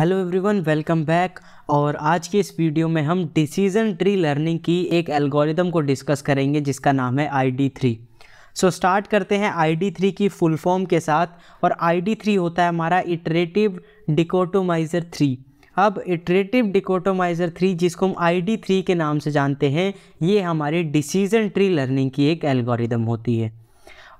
hello everyone welcome back और आज के इस वीडियो में हम डिसीजन ट्री लर्निंग की एक एल्गोरिदम को डिस्कस करेंगे जिसका नाम है I D three so start करते हैं आई डी थ्री की फुल फॉर्म के साथ और आई डी थ्री होता है हमारा इटरेटिव डिकोटोमाइज़र थ्री अब इटरेटिव डिकोटोमाइज़र थ्री जिसको हम आई डी थ्री के नाम से जानते हैं ये हमारी डिसीजन ट्री लर्निंग की एक एल्गोरिदम होती है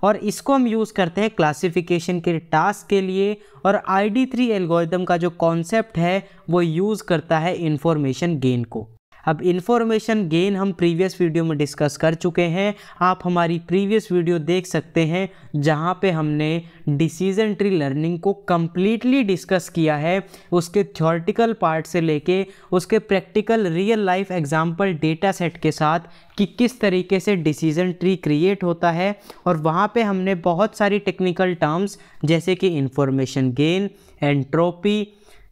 और इसको हम यूज़ करते हैं क्लासिफिकेशन के टास्क के लिए और आई डी थ्री एल्गोरिदम का जो कॉन्सेप्ट है वो यूज़ करता है इन्फॉर्मेशन गेन को अब इन्फॉर्मेशन गेन हम प्रीवियस वीडियो में डिस्कस कर चुके हैं आप हमारी प्रीवियस वीडियो देख सकते हैं जहाँ पे हमने डिसीजन ट्री लर्निंग को कम्प्लीटली डिस्कस किया है उसके थियोरटिकल पार्ट से लेके उसके practical real life example data set के साथ कि किस तरीके से डिसीजन ट्री क्रिएट होता है और वहाँ पे हमने बहुत सारी टेक्निकल टर्म्स जैसे कि information gain entropy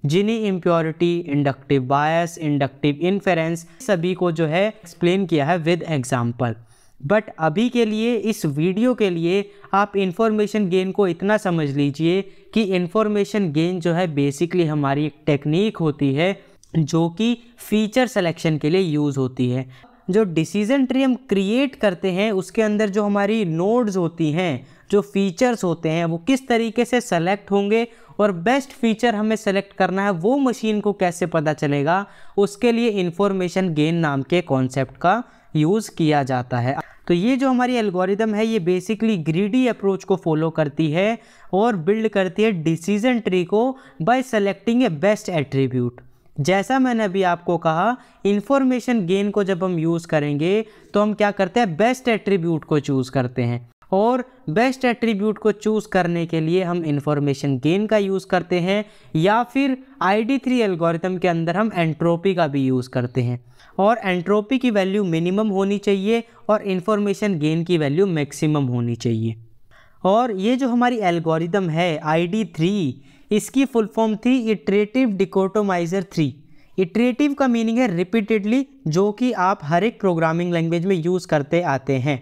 Gini impurity inductive bias inductive inference सभी को जो है एक्सप्लेन किया है विद एग्जाम्पल बट अभी के लिए इस वीडियो के लिए आप इन्फॉर्मेशन गेन को इतना समझ लीजिए कि इन्फॉर्मेशन गेन जो है बेसिकली हमारी एक टेक्निक होती है जो कि फीचर सेलेक्शन के लिए यूज़ होती है जो डिसीजन ट्री हम क्रिएट करते हैं उसके अंदर जो हमारी नोड्स होती हैं जो फीचर्स होते हैं वो किस तरीके से सेलेक्ट होंगे और बेस्ट फीचर हमें सेलेक्ट करना है वो मशीन को कैसे पता चलेगा उसके लिए इन्फॉर्मेशन गेन नाम के कॉन्सेप्ट का यूज़ किया जाता है तो ये जो हमारी एल्गोरिदम है ये बेसिकली ग्रीडी अप्रोच को फॉलो करती है और बिल्ड करती है डिसीजन ट्री को by selecting a best attribute जैसा मैंने अभी आपको कहा इन्फॉर्मेशन गेन को जब हम यूज़ करेंगे तो हम क्या करते हैं बेस्ट एट्रीब्यूट को चूज़ करते हैं और बेस्ट एट्रीब्यूट को चूज़ करने के लिए हम इंफॉर्मेशन गेन का यूज़ करते हैं या फिर आई डी थ्री एल्गोरिथम के अंदर हम एंट्रोपी का भी यूज़ करते हैं और एंट्रोपी की वैल्यू मिनिमम होनी चाहिए और इन्फॉर्मेशन गेन की वैल्यू मैक्सिमम होनी चाहिए और ये जो हमारी एल्गोरिदम है आई डी थ्री इसकी फुल फॉर्म थी इटरेटिव डिकोटोमाइज़र थ्री इटरेटिव का मीनिंग है रिपीटेडली जो कि आप हर एक प्रोग्रामिंग लैंग्वेज में यूज़ करते आते हैं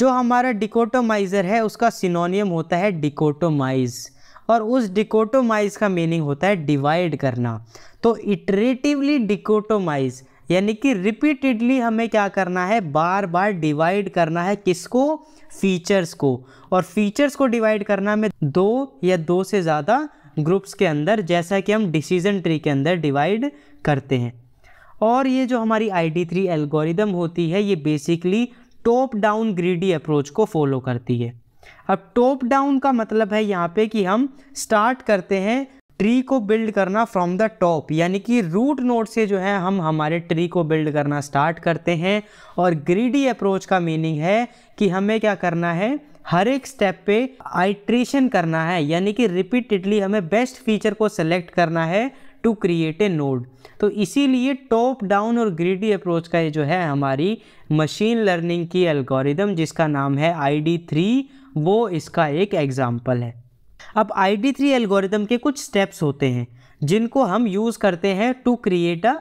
जो हमारा डिकोटोमाइज़र है उसका सिनोनियम होता है डिकोटोमाइज़ और उस डिकोटोमाइज़ का मीनिंग होता है डिवाइड करना तो इटरेटिवली डिकोटोमाइज़ यानी कि रिपीटेडली हमें क्या करना है बार बार डिवाइड करना है किसको फीचर्स को और फीचर्स को डिवाइड करना में दो या दो से ज़्यादा ग्रुप्स के अंदर जैसा कि हम डिसीजन ट्री के अंदर डिवाइड करते हैं और ये जो हमारी आई डी थ्री एल्गोरिदम होती है ये basically top down greedy approach को फॉलो करती है अब टॉप डाउन का मतलब है यहाँ पे कि हम स्टार्ट करते हैं ट्री को बिल्ड करना फ्रॉम द टॉप यानी कि रूट नोड से जो है हम हमारे ट्री को बिल्ड करना स्टार्ट करते हैं और ग्रीडी अप्रोच का मीनिंग है कि हमें क्या करना है हर एक स्टेप पे आइट्रेशन करना है यानी कि रिपीटेडली हमें बेस्ट फीचर को सेलेक्ट करना है टू क्रिएट ए नोड तो इसीलिए टॉप डाउन और ग्रीडी अप्रोच का ये जो है हमारी मशीन लर्निंग की एल्गोरिदम जिसका नाम है आई डी थ्री वो इसका एक एग्ज़ाम्पल है अब आई डी थ्री एल्गोरिदम के कुछ स्टेप्स होते हैं जिनको हम यूज़ करते हैं to create a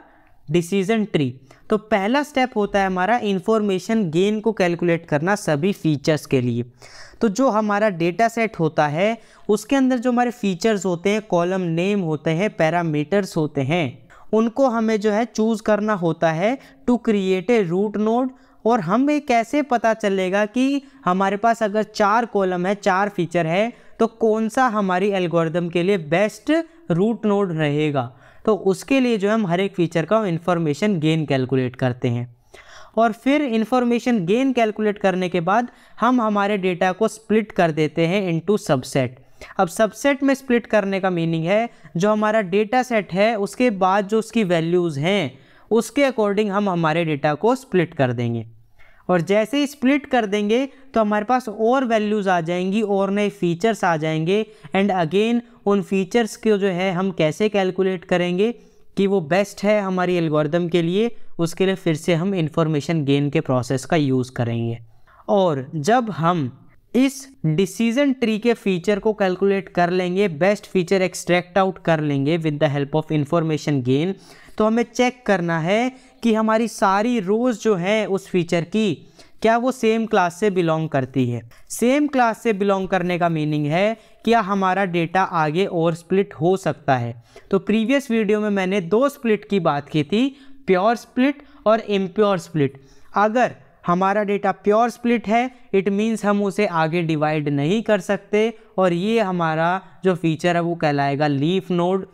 decision tree तो पहला स्टेप होता है हमारा इन्फॉर्मेशन गेन को कैलकुलेट करना सभी फीचर्स के लिए तो जो हमारा डेटा सेट होता है उसके अंदर जो हमारे फीचर्स होते हैं कॉलम नेम होते हैं पैरामीटर्स होते हैं उनको हमें जो है चूज़ करना होता है to create a root node और हमें कैसे पता चलेगा कि हमारे पास अगर चार कॉलम है चार फीचर है तो कौन सा हमारी एल्गोरिदम के लिए बेस्ट रूट नोड रहेगा तो उसके लिए जो हम हर एक फीचर का इन्फॉर्मेशन गेन कैलकुलेट करते हैं और फिर इन्फॉर्मेशन गेन कैलकुलेट करने के बाद हम हमारे डेटा को स्प्लिट कर देते हैं इनटू सबसेट अब सबसेट में स्प्लिट करने का मीनिंग है जो हमारा डेटा सेट है उसके बाद जो उसकी वैल्यूज़ हैं उसके अकॉर्डिंग हम हमारे डेटा को स्प्लिट कर देंगे और जैसे ही स्प्लिट कर देंगे तो हमारे पास और वैल्यूज़ आ जाएंगी और नए फीचर्स आ जाएंगे एंड अगेन उन फीचर्स को जो है हम कैसे कैलकुलेट करेंगे कि वो बेस्ट है हमारी एल्गोरिदम के लिए उसके लिए फिर से हम इंफॉर्मेशन गेन के प्रोसेस का यूज़ करेंगे और जब हम इस डिसीजन ट्री के फीचर को कैलकुलेट कर लेंगे बेस्ट फीचर एक्सट्रैक्ट आउट कर लेंगे with the help of information gain तो हमें चेक करना है कि हमारी सारी रोज़ जो है उस फीचर की क्या वो सेम क्लास से बिलोंग करती है सेम क्लास से बिलोंग करने का मीनिंग है क्या हमारा डेटा आगे और स्प्लिट हो सकता है तो प्रीवियस वीडियो में मैंने दो स्प्लिट की बात की थी प्योर स्प्लिट और इम्प्योर स्प्लिट अगर हमारा डेटा प्योर स्प्लिट है इट मीन्स हम उसे आगे डिवाइड नहीं कर सकते और ये हमारा जो फीचर है वो कहलाएगा लीफ नोड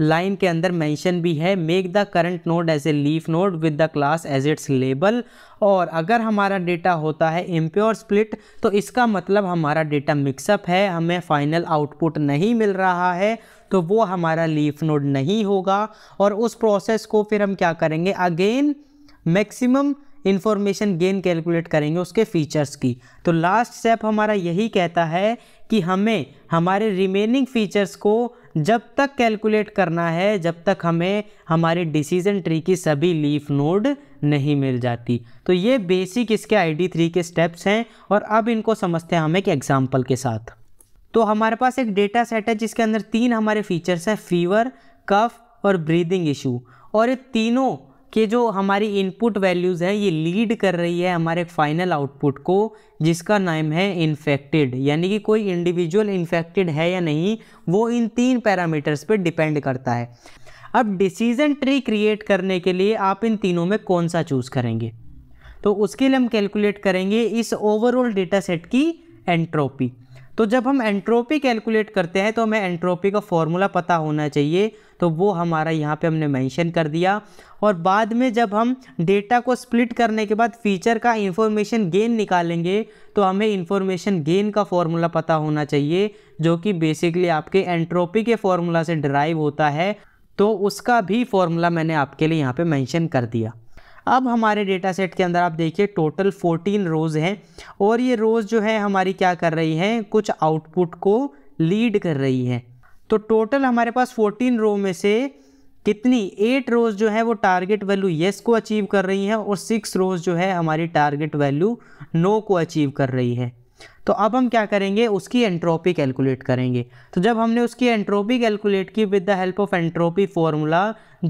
लाइन के अंदर मेंशन भी है make the current node as a leaf node with the class as its label और अगर हमारा डेटा होता है इम्प्योर स्प्लिट तो इसका मतलब हमारा डेटा मिक्सअप है हमें फाइनल आउटपुट नहीं मिल रहा है तो वो हमारा लीफ नोड नहीं होगा और उस प्रोसेस को फिर हम क्या करेंगे again maximum information gain calculate करेंगे उसके फीचर्स की तो लास्ट स्टेप हमारा यही कहता है कि हमें हमारे रिमेनिंग फीचर्स को जब तक कैलकुलेट करना है जब तक हमें हमारे डिसीजन ट्री की सभी लीफ नोड नहीं मिल जाती तो ये बेसिक इसके आई थ्री के स्टेप्स हैं और अब इनको समझते हैं हम एक एग्जाम्पल के साथ तो हमारे पास एक डेटा सेट है जिसके अंदर तीन हमारे फीचर्स हैं फीवर कफ और ब्रीदिंग इशू और ये तीनों कि जो हमारी इनपुट वैल्यूज़ है ये लीड कर रही है हमारे फाइनल आउटपुट को जिसका नाम है इन्फेक्टेड यानी कि कोई इंडिविजुअल इन्फेक्टेड है या नहीं वो इन तीन पैरामीटर्स पे डिपेंड करता है अब डिसीजन ट्री क्रिएट करने के लिए आप इन तीनों में कौन सा चूज़ करेंगे तो उसके लिए हम कैलकुलेट करेंगे इस ओवरऑल डेटा सेट की एंट्रोपी तो जब हम एंट्रोपी कैलकुलेट करते हैं तो हमें एंट्रोपी का फॉर्मूला पता होना चाहिए तो वो हमारा यहाँ पे हमने मेंशन कर दिया और बाद में जब हम डेटा को स्प्लिट करने के बाद फीचर का इन्फॉर्मेशन गेन निकालेंगे तो हमें इन्फॉर्मेशन गेन का फॉर्मूला पता होना चाहिए जो कि बेसिकली आपके एंट्रोपी के फॉर्मूला से ड्राइव होता है तो उसका भी फॉर्मूला मैंने आपके लिए यहाँ पर मैंशन कर दिया अब हमारे डेटा सेट के अंदर आप देखिए टोटल 14 रोज़ हैं और ये रोज़ जो है हमारी क्या कर रही हैं कुछ आउटपुट को लीड कर रही हैं तो टोटल हमारे पास 14 रो में से कितनी एट रोज़ जो है वो टारगेट वैल्यू येस को अचीव कर रही हैं और सिक्स रोज़ जो है हमारी टारगेट वैल्यू नो को अचीव कर रही है तो अब हम क्या करेंगे उसकी एंट्रोपी कैलकुलेट करेंगे तो जब हमने उसकी एंट्रोपी कैलकुलेट की with the help of entropy formula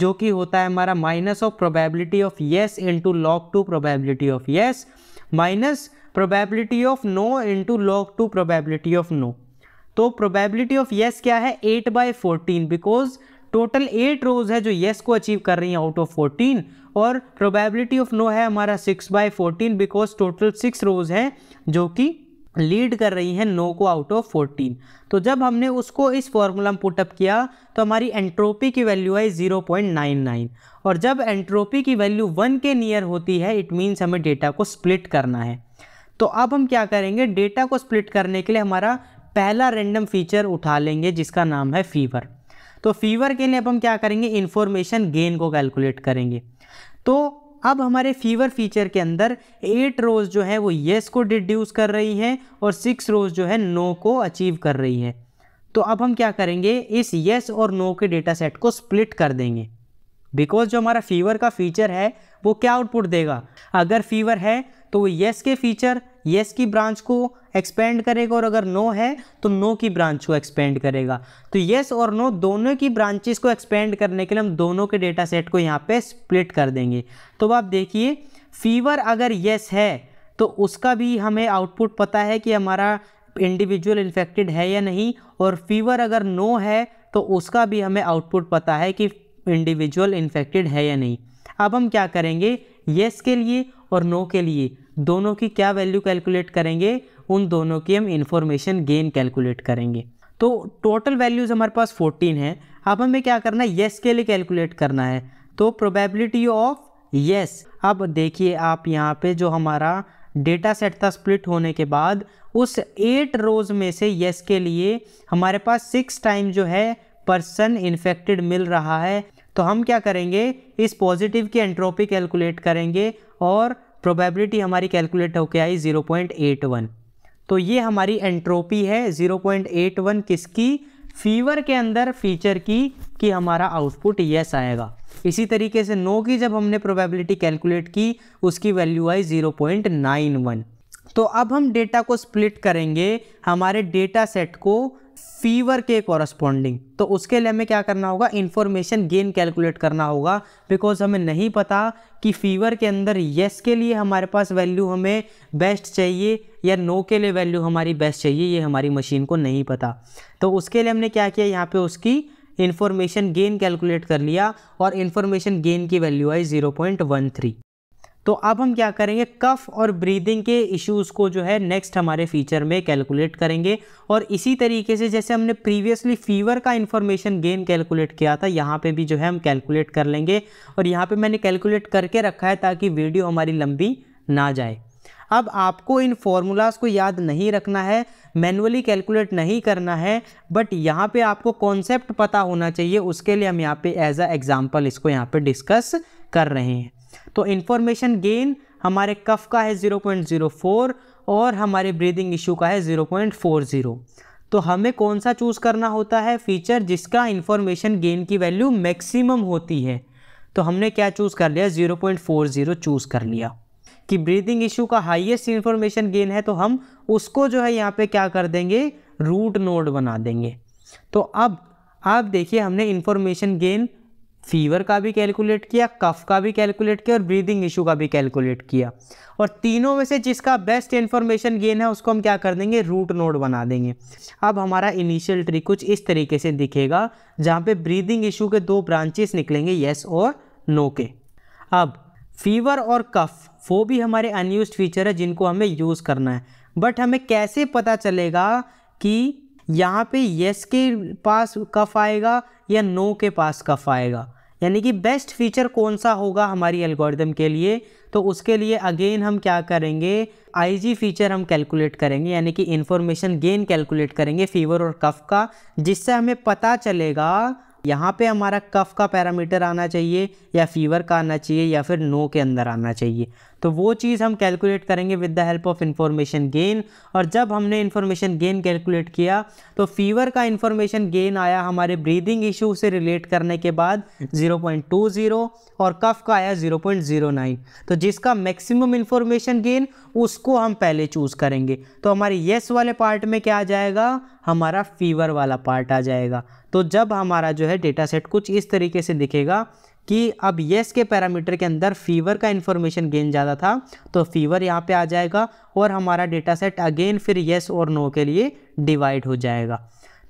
जो कि होता है हमारा minus of probability of yes into log two probability of yes minus probability of no into log two probability of no तो प्रोबेबिलिटी ऑफ येस क्या है eight by fourteen because total eight rows है जो yes को achieve कर रही है out of fourteen और प्रोबेबिलिटी ऑफ नो है हमारा six by fourteen because total six rows है जो कि लीड कर रही है नो को आउट ऑफ फोर्टीन तो जब हमने उसको इस फॉर्मूला में पुटअप किया तो हमारी एंट्रोपी की वैल्यू आई ज़ीरो पॉइंट नाइन नाइन और जब एंट्रोपी की वैल्यू वन के नियर होती है इट मीन्स हमें डेटा को स्प्लिट करना है तो अब हम क्या करेंगे डेटा को स्प्लिट करने के लिए हमारा पहला रेंडम फीचर उठा लेंगे जिसका नाम है फीवर तो फीवर के लिए अब हम क्या करेंगे इन्फॉर्मेशन गेन को कैलकुलेट करेंगे तो अब हमारे फीवर फीचर के अंदर एट रोज जो है वो येस को डिड्यूस कर रही है और सिक्स रोज जो है नो को अचीव कर रही है तो अब हम क्या करेंगे इस येस और नो के डेटा सेट को स्प्लिट कर देंगे बिकॉज जो हमारा फीवर का फीचर है वो क्या आउटपुट देगा अगर फीवर है तो वो येस के फीचर येस yes की ब्रांच को एक्सपेंड करेगा और अगर नो है तो नो की ब्रांच को एक्सपेंड करेगा तो यस yes और नो दोनों की ब्रांचेस को एक्सपेंड करने के लिए हम दोनों के डेटा सेट को यहाँ पे स्प्लिट कर देंगे तो आप देखिए फीवर अगर यस yes है तो उसका भी हमें आउटपुट पता है कि हमारा इंडिविजुअल इन्फेक्टेड है या नहीं और फीवर अगर नो है तो उसका भी हमें आउटपुट पता है कि इंडिविजुअल इन्फेक्टेड है या नहीं अब हम क्या करेंगे येस के लिए और नो के लिए दोनों की क्या वैल्यू कैलकुलेट करेंगे उन दोनों की हम इन्फॉर्मेशन गेन कैलकुलेट करेंगे तो टोटल वैल्यूज़ हमारे पास 14 है अब हमें क्या करना है येस के लिए कैलकुलेट करना है तो प्रोबेबिलिटी ऑफ येस अब देखिए आप यहाँ पे जो हमारा डेटा सेट था स्प्लिट होने के बाद उस एट रोज़ में से येस के लिए हमारे पास सिक्स टाइम जो है पर्सन इन्फेक्टेड मिल रहा है तो हम क्या करेंगे इस पॉजिटिव की एंट्रोपी कैलकुलेट करेंगे और प्रोबेबिलिटी हमारी कैलकुलेट होके आई 0.81 तो ये हमारी एंट्रोपी है 0.81 किसकी फीवर के अंदर फीचर की कि हमारा आउटपुट यस आएगा इसी तरीके से नो की जब हमने प्रोबेबिलिटी कैलकुलेट की उसकी वैल्यू आई 0.91 तो अब हम डेटा को स्प्लिट करेंगे हमारे डेटा सेट को फीवर के कॉरस्पॉन्डिंग तो उसके लिए हमें क्या करना होगा इन्फॉर्मेशन गेन कैलकुलेट करना होगा बिकॉज हमें नहीं पता कि फीवर के अंदर येस के लिए हमारे पास वैल्यू हमें बेस्ट चाहिए या नो के लिए वैल्यू हमारी बेस्ट चाहिए ये हमारी मशीन को नहीं पता तो उसके लिए हमने क्या किया यहाँ पे उसकी इन्फॉर्मेशन गेन कैलकुलेट कर लिया और इन्फॉर्मेशन गेन की वैल्यू आई ज़ीरो पॉइंट वन थ्री तो अब हम क्या करेंगे कफ और ब्रीदिंग के इश्यूज़ को जो है नेक्स्ट हमारे फीचर में कैलकुलेट करेंगे और इसी तरीके से जैसे हमने प्रीवियसली फीवर का इन्फॉर्मेशन गेन कैलकुलेट किया था यहाँ पे भी जो है हम कैलकुलेट कर लेंगे और यहाँ पे मैंने कैलकुलेट करके रखा है ताकि वीडियो हमारी लंबी ना जाए अब आपको इन फॉर्मूलाज को याद नहीं रखना है मैनुअली कैलकुलेट नहीं करना है बट यहाँ पे आपको कॉन्सेप्ट पता होना चाहिए उसके लिए हम यहाँ पे एज अ एग्ज़ाम्पल इसको यहाँ पे डिस्कस कर रहे हैं तो इन्फॉर्मेशन गेन हमारे कफ का है 0.04 और हमारे ब्रीदिंग इशू का है 0.40 तो हमें कौन सा चूज़ करना होता है फीचर जिसका इन्फॉर्मेशन गेन की वैल्यू मैक्सिमम होती है तो हमने क्या चूज़ कर लिया 0.40 चूज़ कर लिया कि ब्रीदिंग इशू का हाईएस्ट इन्फॉर्मेशन गेन है तो हम उसको जो है यहाँ पे क्या कर देंगे रूट नोड बना देंगे तो अब आप देखिए हमने इन्फॉर्मेशन गेन फीवर का भी कैलकुलेट किया कफ का भी कैलकुलेट किया और ब्रीदिंग इशू का भी कैलकुलेट किया और तीनों में से जिसका बेस्ट इन्फॉर्मेशन गेन है उसको हम क्या कर देंगे रूट नोड बना देंगे अब हमारा इनिशियल ट्री कुछ इस तरीके से दिखेगा जहाँ पे ब्रीदिंग इशू के दो ब्रांचेस निकलेंगे येस और नो के अब फीवर और कफ वो भी हमारे अनयूज फीचर है जिनको हमें यूज़ करना है बट हमें कैसे पता चलेगा कि यहाँ पे यस के पास कफ आएगा या नो के पास कफ आएगा यानी कि बेस्ट फीचर कौन सा होगा हमारी एल्गोरिदम के लिए तो उसके लिए अगेन हम क्या करेंगे आईजी फीचर हम कैलकुलेट करेंगे यानी कि इन्फॉर्मेशन गेन कैलकुलेट करेंगे फीवर और कफ का जिससे हमें पता चलेगा यहाँ पे हमारा कफ का पैरामीटर आना चाहिए या फीवर का आना चाहिए या फिर नो के अंदर आना चाहिए तो वो चीज़ हम कैलकुलेट करेंगे with the help of information gain और जब हमने इन्फॉर्मेशन गेन कैलकुलेट किया तो फीवर का इन्फॉर्मेशन गेन आया हमारे ब्रीदिंग इशू से रिलेट करने के बाद 0.20 और कफ का आया 0.09 तो जिसका मैक्सिमम इन्फॉर्मेशन गेन उसको हम पहले चूज़ करेंगे तो हमारे येस वाले पार्ट में क्या आ जाएगा हमारा फीवर वाला पार्ट आ जाएगा तो जब हमारा जो है डेटा सेट कुछ इस तरीके से दिखेगा कि अब येस के पैरामीटर के अंदर फीवर का इन्फॉर्मेशन गेन ज़्यादा था तो फीवर यहाँ पे आ जाएगा और हमारा डेटा सेट अगेन फिर येस और नो के लिए डिवाइड हो जाएगा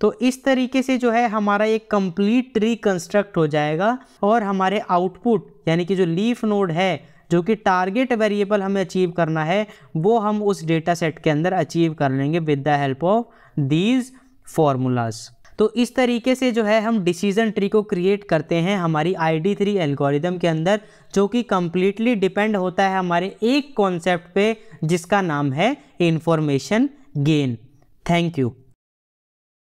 तो इस तरीके से जो है हमारा एक कंप्लीट ट्री कंस्ट्रक्ट हो जाएगा और हमारे आउटपुट यानी कि जो लीफ नोड है जो कि टारगेट वेरिएबल हमें अचीव करना है वो हम उस डेटा सेट के अंदर अचीव कर लेंगे with the help of these formulas तो इस तरीके से जो है हम डिसीजन ट्री को क्रिएट करते हैं हमारी आई डी थ्री एल्गोरिदम के अंदर जो कि कम्प्लीटली डिपेंड होता है हमारे एक कॉन्सेप्ट पे जिसका नाम है इन्फॉर्मेशन गेन थैंक यू